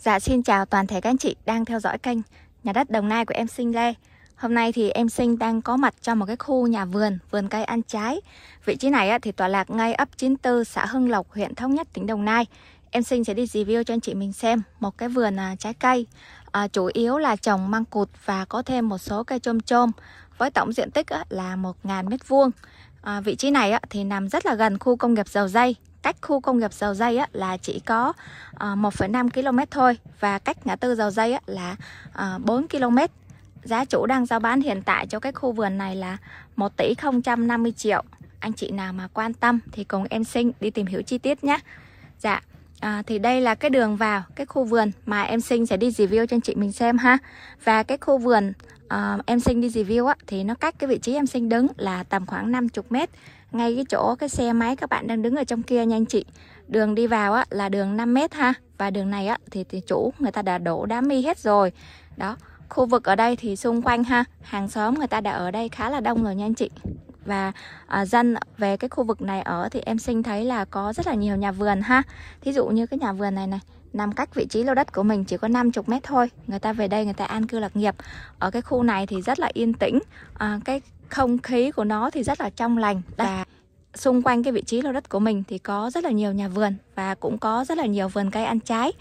Dạ xin chào toàn thể các anh chị đang theo dõi kênh Nhà đất Đồng Nai của em Sinh Lê Hôm nay thì em Sinh đang có mặt trong một cái khu nhà vườn, vườn cây ăn trái Vị trí này thì tọa lạc ngay ấp 94 xã Hưng Lộc, huyện Thống Nhất, tỉnh Đồng Nai Em Sinh sẽ đi review cho anh chị mình xem một cái vườn à, trái cây à, Chủ yếu là trồng măng cụt và có thêm một số cây chôm chôm Với tổng diện tích là 1.000m2 À, vị trí này thì nằm rất là gần khu công nghiệp dầu dây cách khu công nghiệp dầu dây á, là chỉ có uh, 1,5 km thôi và cách ngã tư dầu dây á, là uh, 4 km giá chủ đang giao bán hiện tại cho cái khu vườn này là 1 tỷ 050 triệu anh chị nào mà quan tâm thì cùng em sinh đi tìm hiểu chi tiết nhé dạ À, thì đây là cái đường vào cái khu vườn mà em Sinh sẽ đi review cho anh chị mình xem ha Và cái khu vườn uh, em sinh đi review á thì nó cách cái vị trí em sinh đứng là tầm khoảng 50 mét ngay cái chỗ cái xe máy các bạn đang đứng ở trong kia nha anh chị đường đi vào á là đường 5 mét ha và đường này á thì, thì chủ người ta đã đổ đá mi hết rồi đó khu vực ở đây thì xung quanh ha hàng xóm người ta đã ở đây khá là đông rồi nha anh chị và à, dân về cái khu vực này ở thì em sinh thấy là có rất là nhiều nhà vườn ha thí dụ như cái nhà vườn này này nằm cách vị trí lô đất của mình chỉ có 50 mét thôi người ta về đây người ta an cư lạc nghiệp ở cái khu này thì rất là yên tĩnh à, cái không khí của nó thì rất là trong lành và dạ. xung quanh cái vị trí lô đất của mình thì có rất là nhiều nhà vườn và cũng có rất là nhiều vườn cây ăn trái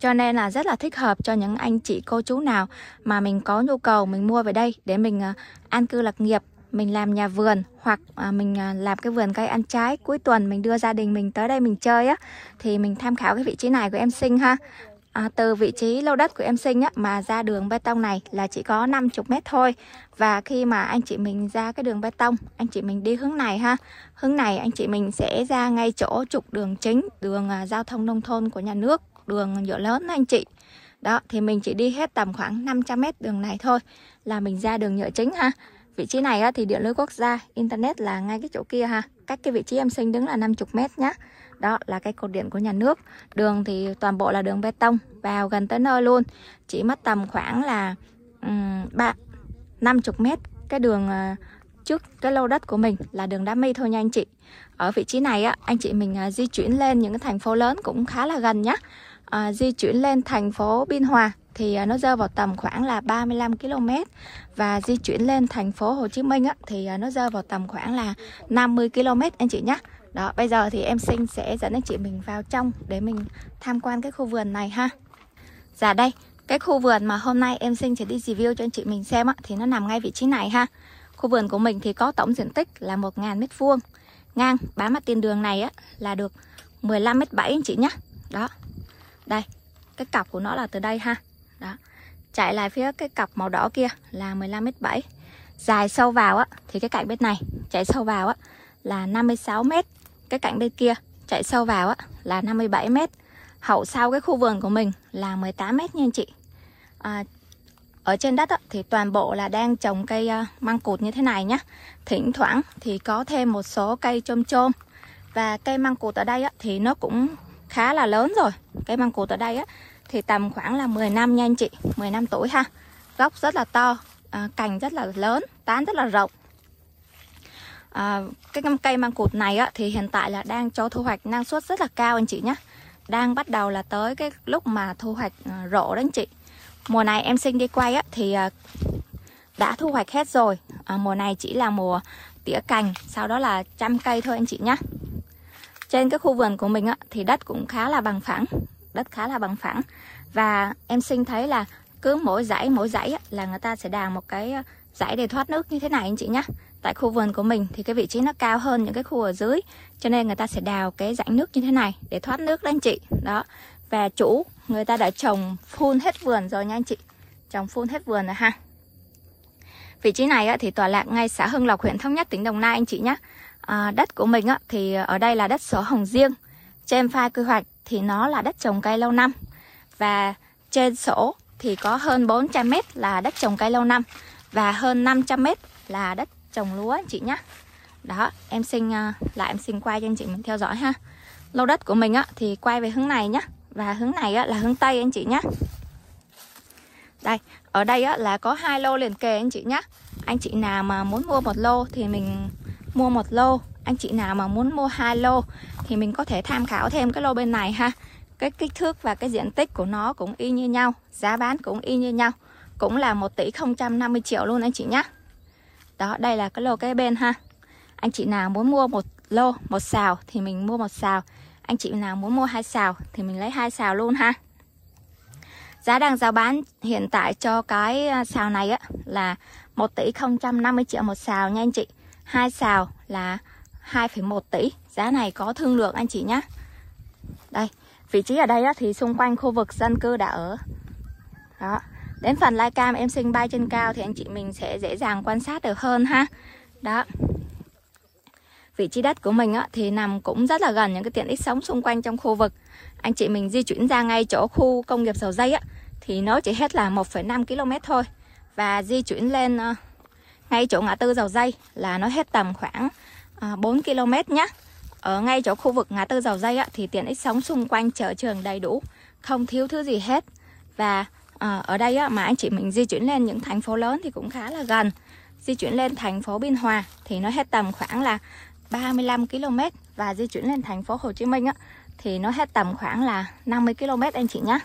cho nên là rất là thích hợp cho những anh chị cô chú nào mà mình có nhu cầu mình mua về đây để mình à, an cư lạc nghiệp mình làm nhà vườn hoặc à, mình à, làm cái vườn cây ăn trái cuối tuần mình đưa gia đình mình tới đây mình chơi á thì mình tham khảo cái vị trí này của em sinh ha à, từ vị trí lô đất của em sinh á mà ra đường bê tông này là chỉ có 50 mét thôi và khi mà anh chị mình ra cái đường bê tông anh chị mình đi hướng này ha hướng này anh chị mình sẽ ra ngay chỗ trục đường chính đường à, giao thông nông thôn của nhà nước đường nhựa lớn anh chị đó thì mình chỉ đi hết tầm khoảng 500 mét đường này thôi là mình ra đường nhựa chính ha Vị trí này thì điện lưới quốc gia, internet là ngay cái chỗ kia ha. Cách cái vị trí em sinh đứng là 50 mét nhá. Đó là cái cột điện của nhà nước. Đường thì toàn bộ là đường bê tông, vào gần tới nơi luôn. Chỉ mất tầm khoảng là ba năm chục mét cái đường ờ, trước cái lô đất của mình là đường đá mi thôi nha anh chị. Ở vị trí này á, anh chị mình ờ, di chuyển lên những cái thành phố lớn cũng khá là gần nhá. À, di chuyển lên thành phố Biên Hòa thì à, nó rơi vào tầm khoảng là 35 km và di chuyển lên thành phố Hồ Chí Minh á, thì à, nó rơi vào tầm khoảng là 50 km anh chị nhé. Đó, bây giờ thì em Sinh sẽ dẫn anh chị mình vào trong để mình tham quan cái khu vườn này ha. Dạ đây, cái khu vườn mà hôm nay em Sinh sẽ đi review cho anh chị mình xem á, thì nó nằm ngay vị trí này ha. Khu vườn của mình thì có tổng diện tích là 1.000 m2. Ngang bám mặt tiền đường này á, là được 15 m7 anh chị nhé. Đó. Đây, cái cọc của nó là từ đây ha đó chạy lại phía cái cặp màu đỏ kia là 15m7 dài sâu vào á thì cái cạnh bên này chạy sâu vào á là 56m cái cạnh bên kia chạy sâu vào á là 57m hậu sau cái khu vườn của mình là 18m nha anh chị à, ở trên đất á, thì toàn bộ là đang trồng cây uh, măng cụt như thế này nhá thỉnh thoảng thì có thêm một số cây chôm chôm và cây măng cụt ở đây á, thì nó cũng khá là lớn rồi cây măng cụt ở đây á, thì tầm khoảng là 10 năm nha anh chị 10 năm tuổi ha gốc rất là to à, cành rất là lớn tán rất là rộng à, cái cây mang cụt này á, thì hiện tại là đang cho thu hoạch năng suất rất là cao anh chị nhé đang bắt đầu là tới cái lúc mà thu hoạch à, rộ đó anh chị mùa này em sinh đi quay á, thì à, đã thu hoạch hết rồi à, mùa này chỉ là mùa tỉa cành sau đó là chăm cây thôi anh chị nhé trên cái khu vườn của mình á, thì đất cũng khá là bằng phẳng đất khá là bằng phẳng và em sinh thấy là cứ mỗi dãy mỗi dãy là người ta sẽ đào một cái ờ, dãy để thoát nước như thế này anh chị nhé tại khu vườn của mình thì cái vị trí nó cao hơn những cái khu ở dưới cho nên người ta sẽ đào cái rãnh nước như thế này để thoát nước đó anh chị đó và chủ người ta đã trồng phun hết vườn rồi nha anh chị trồng phun hết vườn rồi ha vị trí này thì tọa lạc ngay xã Hưng Lộc huyện Thống Nhất tỉnh Đồng Nai anh chị nhé ờ, đất của mình thì ở đây là đất sổ hồng riêng trên file quy hoạch thì nó là đất trồng cây lâu năm và trên sổ thì có hơn 400 m là đất trồng cây lâu năm và hơn 500 m là đất trồng lúa chị nhá Đó, em xin à, là em xin quay cho anh chị mình theo dõi ha. Lô đất của mình á thì quay về hướng này nhá và hướng này á là hướng tây anh chị nhá Đây, ở đây á là có hai lô liền kề anh chị nhá Anh chị nào mà muốn mua một lô thì mình mua một lô, anh chị nào mà muốn mua hai lô thì mình có thể tham khảo thêm cái lô bên này ha cái kích thước và cái diện tích của nó cũng y như nhau giá bán cũng y như nhau cũng là 1 tỷ 050 triệu luôn anh chị nhá. đó đây là cái lô cái bên ha anh chị nào muốn mua một lô một xào thì mình mua một xào anh chị nào muốn mua hai xào thì mình lấy hai xào luôn ha giá đang giao bán hiện tại cho cái à, xào này á là 1 tỷ 050 triệu một xào nha anh chị hai xào là 2,1 tỷ Giá này có thương lượng anh chị nhé Đây Vị trí ở đây á, thì xung quanh khu vực dân cư đã ở Đó Đến phần live cam em sinh bay trên cao Thì anh chị mình sẽ dễ dàng quan sát được hơn ha Đó Vị trí đất của mình á, thì nằm cũng rất là gần những cái tiện ích sống xung quanh trong khu vực Anh chị mình di chuyển ra ngay chỗ khu công nghiệp dầu dây á, Thì nó chỉ hết là 1,5 km thôi Và di chuyển lên ờ, ngay chỗ ngã tư dầu dây là nó hết tầm khoảng à, 4 km nhé ở ngay chỗ khu vực ngã tư dầu dây á, thì tiện ích sống xung quanh chợ trường đầy đủ không thiếu thứ gì hết và à, ở đây á, mà anh chị mình di chuyển lên những thành phố lớn thì cũng khá là gần di chuyển lên thành phố Biên Hòa thì nó hết tầm khoảng là 35 km và di chuyển lên thành phố Hồ Chí Minh á, thì nó hết tầm khoảng là 50 km anh chị nhé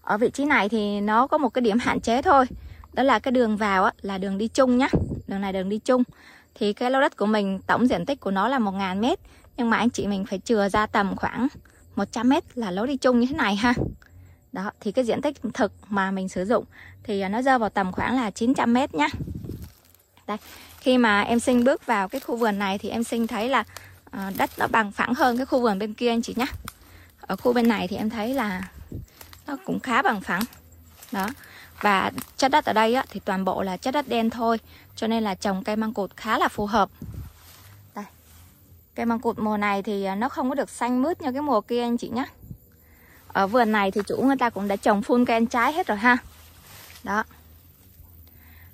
ở vị trí này thì nó có một cái điểm hạn chế thôi đó là cái đường vào á, là đường đi chung nhá đường này đường đi chung thì cái lô đất của mình tổng diện tích của nó là 1.000 mét nhưng mà anh chị mình phải chừa ra tầm khoảng 100 mét là lối đi chung như thế này ha đó thì cái diện tích thực mà mình sử dụng thì à, nó rơi vào tầm khoảng là 900 mét nhá đây khi mà em sinh bước vào cái khu vườn này thì em sinh thấy là à, đất nó bằng phẳng hơn cái khu vườn bên kia anh chị nhá ở khu bên này thì em thấy là nó cũng khá bằng phẳng đó và chất đất ở đây á, thì toàn bộ là chất đất đen thôi cho nên là trồng cây măng cụt khá là phù hợp đây. cây măng cụt mùa này thì à, nó không có được xanh mướt như cái mùa kia anh chị nhé ở vườn này thì chủ người ta cũng đã trồng phun cây ăn trái hết rồi ha đó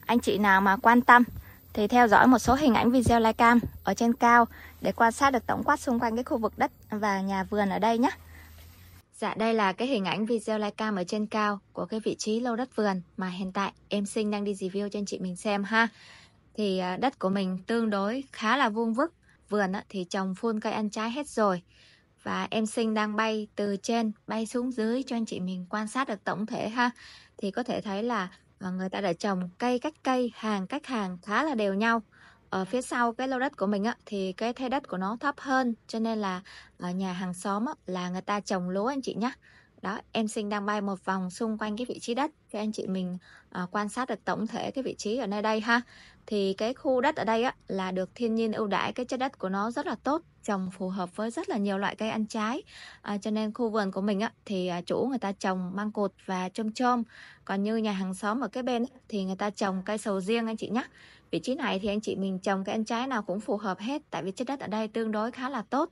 anh chị nào mà quan tâm thì theo dõi một số hình ảnh video live cam ở trên cao để quan sát được tổng quát xung quanh cái khu vực đất và nhà vườn ở đây nhé Dạ đây là cái hình ảnh video livecam ở trên cao của cái vị trí lô đất vườn mà hiện tại em Sinh đang đi review cho anh chị mình xem ha. Thì à, đất của mình tương đối khá là vuông vức, vườn thì trồng phun cây ăn trái hết rồi. Và em Sinh đang bay từ trên bay xuống dưới cho anh chị mình quan sát được tổng thể ha. Thì có thể thấy là à, người ta đã trồng cây cách cây, hàng cách hàng khá là đều nhau ở ờ, phía sau cái lô đất của mình á, thì cái thay đất của nó thấp hơn cho nên là ở ờ, nhà hàng xóm á, là người ta trồng lúa anh chị nhé đó em sinh đang bay một vòng xung quanh cái vị trí đất cho anh chị mình à, quan sát được tổng thể cái vị trí ở nơi đây ha thì cái khu đất ở đây á, là được thiên nhiên ưu đãi cái chất đất của nó rất là tốt trồng phù hợp với rất là nhiều loại cây ăn trái à, cho nên khu vườn của mình á, thì à, chủ người ta trồng mang cột và chôm chôm còn như nhà hàng xóm ở cái bên á, thì người ta trồng cây sầu riêng anh chị nhé Vị trí này thì anh chị mình trồng cái ăn trái nào cũng phù hợp hết tại vì chất đất ở đây tương đối khá là tốt.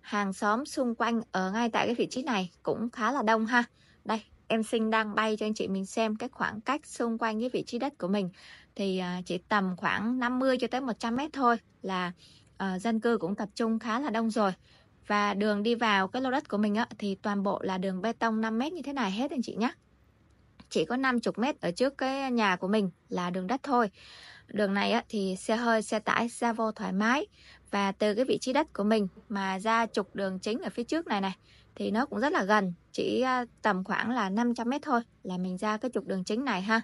Hàng xóm xung quanh ở ngay tại cái vị trí này cũng khá là đông ha. Đây, em xin đang bay cho anh chị mình xem cái khoảng cách xung quanh cái vị trí đất của mình. Thì à, chỉ tầm khoảng 50 cho tới 100 mét thôi là uh, dân cư cũng tập trung khá là đông rồi. Và đường đi vào cái lô đất của mình á, thì toàn bộ là đường bê tông 5 mét như thế này hết anh chị nhé. Chỉ có 50 mét ở trước cái nhà của mình là đường đất thôi. Đường này á, thì xe hơi, xe tải ra vô thoải mái và từ cái vị trí đất của mình mà ra trục đường chính ở phía trước này này thì nó cũng rất là gần, chỉ tầm khoảng là 500 mét thôi là mình ra cái trục đường chính này ha.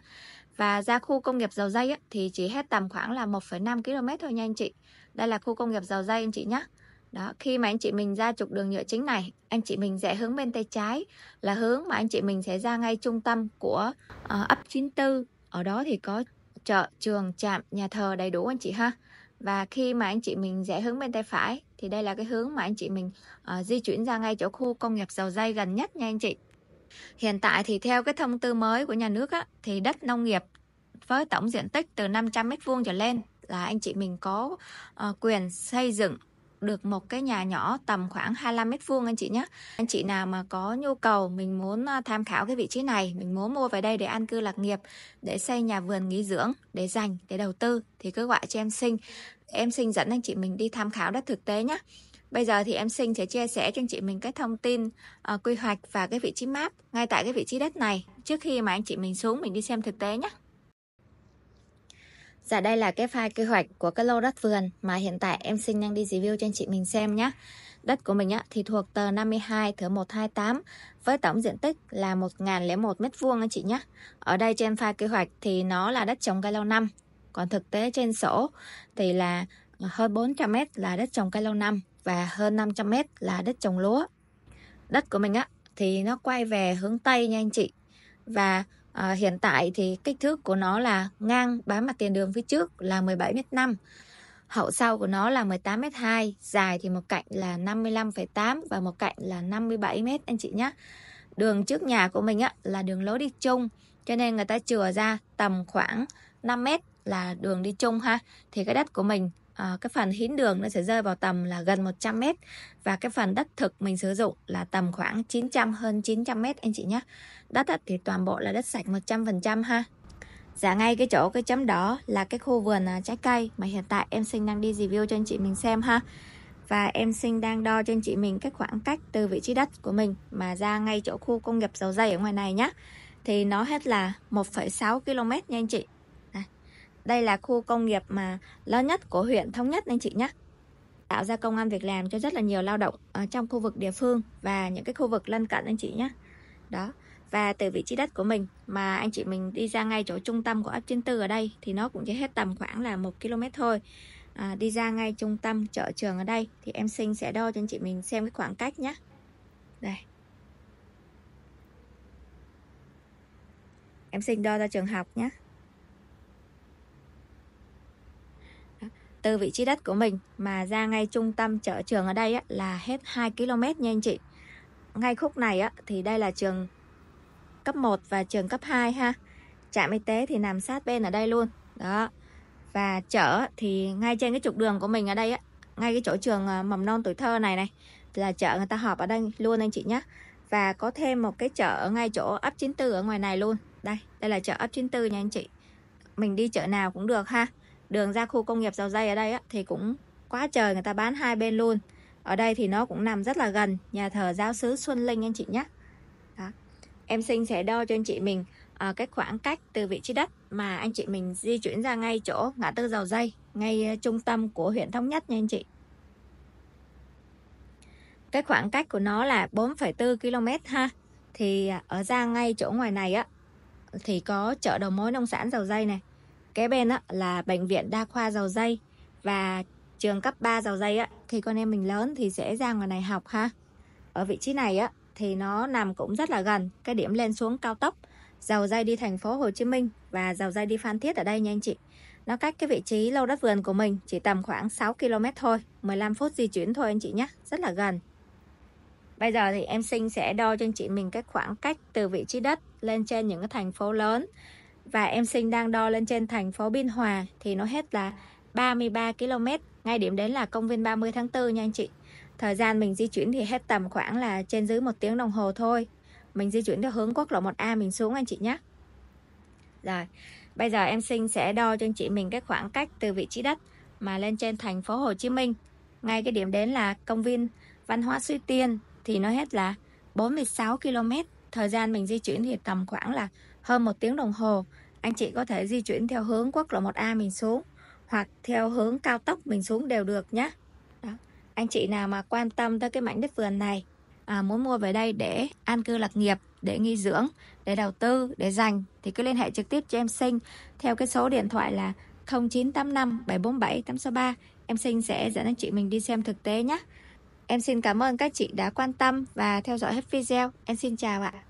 Và ra khu công nghiệp dầu dây á, thì chỉ hết tầm khoảng là 1,5 km thôi nha anh chị. Đây là khu công nghiệp dầu dây anh chị nhé. Đó, khi mà anh chị mình ra trục đường nhựa chính này, anh chị mình sẽ hướng bên tay trái là hướng mà anh chị mình sẽ ra ngay trung tâm của uh, ấp 94. Ở đó thì có chợ, trường, trạm, nhà thờ đầy đủ anh chị ha. Và khi mà anh chị mình rẽ hướng bên tay phải thì đây là cái hướng mà anh chị mình uh, di chuyển ra ngay chỗ khu công nghiệp dầu dây gần nhất nha anh chị. Hiện tại thì theo cái thông tư mới của nhà nước á, thì đất nông nghiệp với tổng diện tích từ 500 m2 trở lên là anh chị mình có uh, quyền xây dựng được một cái nhà nhỏ tầm khoảng 25 mét vuông anh chị nhé. Anh chị nào mà có nhu cầu mình muốn à, tham khảo cái vị trí này, mình muốn mua về đây để an cư lạc nghiệp, để xây nhà vườn nghỉ dưỡng, để dành, để đầu tư thì cứ gọi cho em Sinh. Em Sinh dẫn anh chị mình đi tham khảo đất thực tế nhé. Bây giờ thì em Sinh sẽ chia sẻ cho anh chị mình cái thông tin uh, quy hoạch và cái vị trí map ngay tại cái vị trí đất này trước khi mà anh chị mình xuống mình đi xem thực tế nhé. Dạ đây là cái file kế hoạch của cái lô đất vườn mà hiện tại em xin đang đi review cho anh chị mình xem nhé. Đất của mình á, thì thuộc tờ 52 thửa 128 với tổng diện tích là 1001 m2 anh chị nhé. Ở đây trên file kế hoạch thì nó là đất trồng cây lâu năm. Còn thực tế trên sổ thì là hơn 400 m là đất trồng cây lâu năm và hơn 500 m là đất trồng lúa. Đất của mình á thì nó quay về hướng Tây nha anh chị. Và À, hiện tại thì kích thước của nó là ngang bám mặt tiền đường phía trước là 17m5. Hậu sau của nó là 18m2, dài thì một cạnh là 55,8 và một cạnh là 57m anh chị nhé. Đường trước nhà của mình á, là đường lối đi chung, cho nên người ta chừa ra tầm khoảng 5m là đường đi chung ha. Thì cái đất của mình à, cái phần hiến đường nó sẽ rơi vào tầm là gần 100 mét và cái phần đất thực mình sử dụng là tầm khoảng 900 hơn 900 mét anh chị nhé. Đất thì toàn bộ là đất sạch 100% ha. Dạ ngay cái chỗ cái chấm đó là cái khu vườn à, trái cây mà hiện tại em Sinh đang đi review cho anh chị mình xem ha. Và em Sinh đang đo cho anh chị mình cái khoảng cách từ vị trí đất của mình mà ra ngay chỗ khu công nghiệp dầu dây ở ngoài này nhá. Thì nó hết là 1,6 km nha anh chị. Đây là khu công nghiệp mà lớn nhất của huyện Thống Nhất anh chị nhé. Tạo ra công an việc làm cho rất là nhiều lao động ở trong khu vực địa phương và những cái khu vực lân cận anh chị nhé. Đó. Và từ vị trí đất của mình mà anh chị mình đi ra ngay chỗ trung tâm của ấp tư ở đây thì nó cũng chỉ hết tầm khoảng là một km thôi. À, đi ra ngay trung tâm chợ trường ở đây thì em Sinh sẽ đo cho anh chị mình xem cái khoảng cách nhé. Đây. Em Sinh đo ra trường học nhé. từ vị trí đất của mình mà ra ngay trung tâm chợ trường ở đây á, là hết 2 km nha anh chị. Ngay khúc này á, thì đây là trường cấp 1 và trường cấp 2 ha. Trạm y tế thì nằm sát bên ở đây luôn. Đó. Và chợ thì ngay trên cái trục đường của mình ở đây á, ngay cái chỗ trường ờ, mầm non tuổi thơ này này là chợ người ta họp ở đây luôn anh chị nhé. Và có thêm một cái chợ ngay chỗ ấp 94 ở ngoài này luôn. Đây, đây là chợ ấp 94 nha anh chị. Mình đi chợ nào cũng được ha đường ra khu công nghiệp dầu dây ở đây á, thì cũng quá trời người ta bán hai bên luôn ở đây thì nó cũng nằm rất là gần nhà thờ giáo sứ Xuân Linh anh chị nhé Đó. em xin sẽ đo cho anh chị mình à, cái khoảng cách từ vị trí đất mà anh chị mình di chuyển ra ngay chỗ ngã tư dầu dây ngay ờ, trung tâm của huyện Thống Nhất nha anh chị cái khoảng cách của nó là 4,4 km ha thì ờ, ở ra ngay chỗ ngoài này á thì có chợ đầu mối nông sản dầu dây này Kế bên á, là bệnh viện đa khoa dầu dây và trường cấp 3 dầu dây á, khi con em mình lớn thì sẽ ra ngoài này học ha. Ở vị trí này á, thì nó nằm cũng rất là gần cái điểm lên xuống cao tốc dầu dây đi thành phố Hồ Chí Minh và dầu dây đi Phan Thiết ở đây nha anh chị. Nó cách cái vị trí lô đất vườn của mình chỉ tầm khoảng 6 km thôi, 15 phút di chuyển thôi anh chị nhé, rất là gần. Bây giờ thì em Sinh sẽ đo cho anh chị mình cái khoảng cách từ vị trí đất lên trên những cái thành phố lớn và em sinh đang đo lên trên thành phố Biên Hòa thì nó hết là 33 km. Ngay điểm đến là công viên 30 tháng 4 nha anh chị. Thời gian mình di chuyển thì hết tầm khoảng là trên dưới một tiếng đồng hồ thôi. Mình di chuyển theo hướng quốc lộ 1A mình xuống anh chị nhé. Rồi, bây giờ em sinh sẽ đo cho anh chị mình cái khoảng cách từ vị trí đất mà lên trên thành phố Hồ Chí Minh. Ngay cái điểm đến là công viên Văn hóa Suy Tiên thì nó hết là 46 km. Thời gian mình di chuyển thì tầm khoảng là hơn một tiếng đồng hồ, anh chị có thể di chuyển theo hướng quốc lộ 1A mình xuống hoặc theo hướng cao tốc mình xuống đều được nhé. Đó. Anh chị nào mà quan tâm tới cái mảnh đất vườn này, à, muốn mua về đây để an cư lạc nghiệp, để nghỉ dưỡng, để đầu tư, để dành thì cứ liên hệ trực tiếp cho em Sinh theo cái số điện thoại là 0985 747 863. Em Sinh sẽ dẫn anh chị mình đi xem thực tế nhé. Em xin cảm ơn các chị đã quan tâm và theo dõi hết video. Em xin chào ạ.